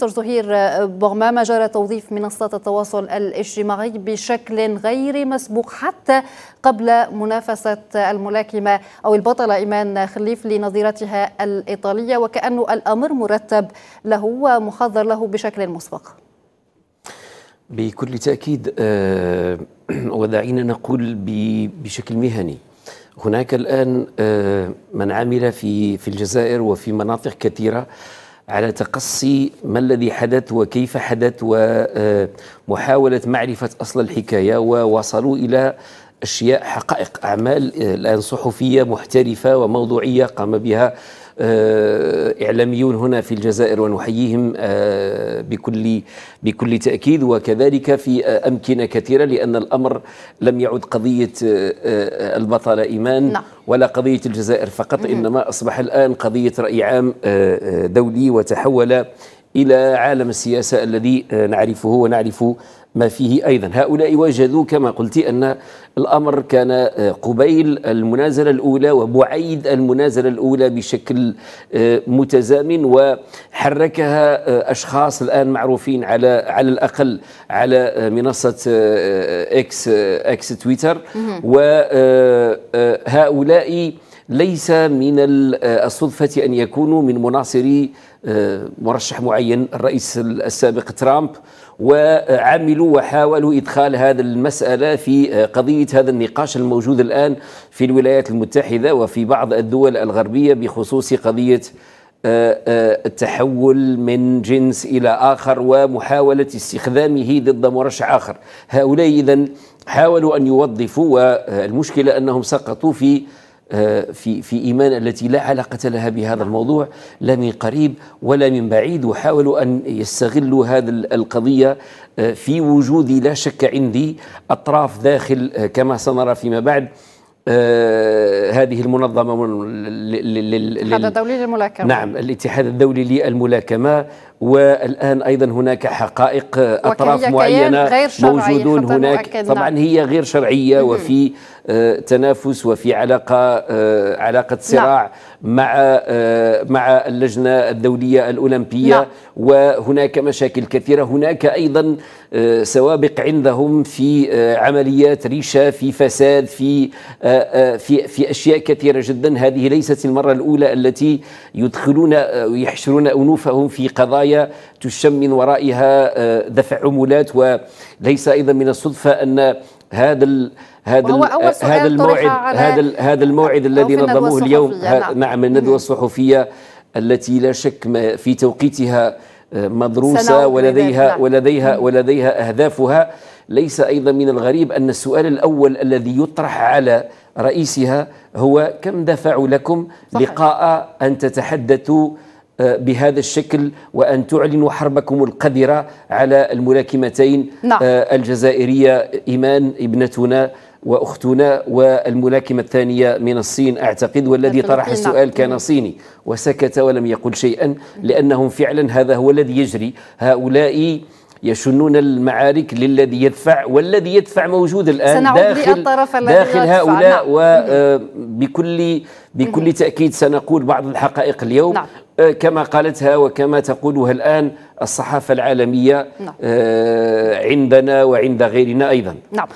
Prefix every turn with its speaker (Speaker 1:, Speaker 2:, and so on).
Speaker 1: دكتور زهير آه، ما جرى توظيف منصات التواصل الاجتماعي بشكل غير مسبوق حتى قبل منافسة الملاكمة أو البطلة إيمان خليف لنظيرتها الإيطالية وكأن الأمر مرتب له ومحضر له بشكل مسبق بكل تأكيد آه، ودعينا نقول بشكل مهني هناك الآن آه، من عمل في الجزائر وفي مناطق كثيرة على تقصي ما الذي حدث وكيف حدث ومحاولة معرفة أصل الحكاية ووصلوا إلى أشياء حقائق أعمال آه، الآن صحفية محترفة وموضوعية قام بها آه، إعلاميون هنا في الجزائر ونحييهم آه، بكل بكل تأكيد وكذلك في آه، أمكنة كثيرة لأن الأمر لم يعد قضية البطلة إيمان نعم. ولا قضية الجزائر فقط إنما أصبح الآن قضية رأي عام دولي وتحول إلى عالم السياسة الذي آه، نعرفه ونعرف ما فيه أيضا هؤلاء وجدوا كما قلت أن الأمر كان آه، قبيل المنازلة الأولى وبعيد المنازلة الأولى بشكل آه، متزامن وحركها أشخاص الآن معروفين على على الأقل على منصة إكس إكس تويتر وهؤلاء ليس من آه، الصدفة أن يكونوا من مناصري آه، مرشح معين الرئيس السابق ترامب وعملوا وحاولوا إدخال هذا المسألة في آه، قضية هذا النقاش الموجود الآن في الولايات المتحدة وفي بعض الدول الغربية بخصوص قضية التحول من جنس إلى آخر ومحاولة استخدامه ضد مرشح آخر هؤلاء إذا حاولوا أن يوظفوا والمشكلة أنهم سقطوا في آه، في في ايمان التي لا علاقه لها بهذا نعم. الموضوع لا من قريب ولا من بعيد وحاولوا ان يستغلوا هذه القضيه آه، في وجود لا شك عندي اطراف داخل آه، كما سنرى فيما بعد آه، هذه المنظمة الاتحاد الدولي للملاكمة نعم الاتحاد الدولي للملاكمة والآن أيضا هناك حقائق أطراف معينة غير موجودون نعم. هناك طبعا هي غير شرعية وفي آه، تنافس وفي علاقة آه، علاقة نعم. صراع نعم. مع مع اللجنة الدولية الأولمبية نعم. وهناك مشاكل كثيرة هناك أيضا سوابق عندهم في عمليات ريشة في فساد في آه، آه، في في اشياء كثيره جدا هذه ليست المره الاولى التي يدخلون ويحشرون انوفهم في قضايا تشم من ورائها آه، دفع عمولات وليس ايضا من الصدفه ان هذا الـ هذا الـ هذا الموعد هذا هذا الموعد الذي نظموه اليوم نعم, نعم، الندوه الصحفيه التي لا شك في توقيتها مدروسة ولديها, ولديها, ولديها أهدافها ليس أيضا من الغريب أن السؤال الأول الذي يطرح على رئيسها هو كم دفع لكم لقاء أن تتحدثوا آه، بهذا الشكل وأن تعلنوا حربكم القذرة على الملاكمتين نعم. آه، الجزائرية إيمان ابنتنا واختنا والملاكمه الثانيه من الصين اعتقد والذي طرح السؤال كان صيني وسكت ولم يقل شيئا لانهم فعلا هذا هو الذي يجري هؤلاء يشنون المعارك للذي يدفع والذي يدفع موجود الان داخل داخل هؤلاء نعم. وبكل آه، بكل تاكيد سنقول بعض الحقائق اليوم نعم. آه، كما قالتها وكما تقولها الآن الصحافة العالمية نعم. آه، عندنا وعند غيرنا أيضا نعم.